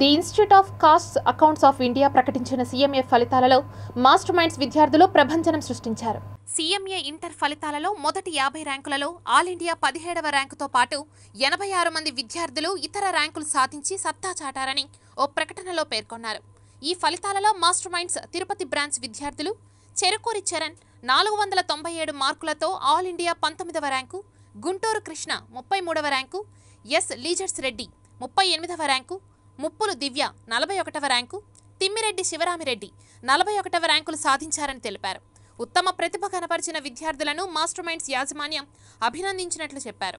the institute of cost accounts of India ప్రకటించిన CMA ఫలితాలలో master minds విద్యార్థులు ప్రభంజనం సృష్టించారు సీఎంఏ ఇంటర్ ఫలితాలలో మొదటి యాభై ర్యాంకులలో ఆల్ ఇండియా పదిహేడవ ర్యాంకుతో పాటు ఎనభై ఆరు మంది విద్యార్థులు ఇతర ర్యాంకులు సాధించి సత్తా చాటారని ఓ ప్రకటనలో పేర్కొన్నారు ఈ ఫలితాలలో మాస్టర్ మైండ్స్ తిరుపతి బ్రాంచ్ విద్యార్థులు చెరుకూరి చరణ్ నాలుగు వందల తొంభై ఏడు మార్కులతో ఆల్ ఇండియా పంతొమ్మిదవ ర్యాంకు గుంటూరు కృష్ణ ముప్పై మూడవ ర్యాంకు ఎస్ లీజర్స్ రెడ్డి ముప్పై ఎనిమిదవ ర్యాంకు ముప్పులు దివ్య నలభై ఒకటవ ర్యాంకు తిమ్మిరెడ్డి శివరామిరెడ్డి నలభై ఒకటవ ర్యాంకులు సాధించారని తెలిపారు ఉత్తమ ప్రతిభ కనపరిచిన విద్యార్థులను మాస్టర్ మైండ్స్ యాజమాన్యం అభినందించినట్లు చెప్పారు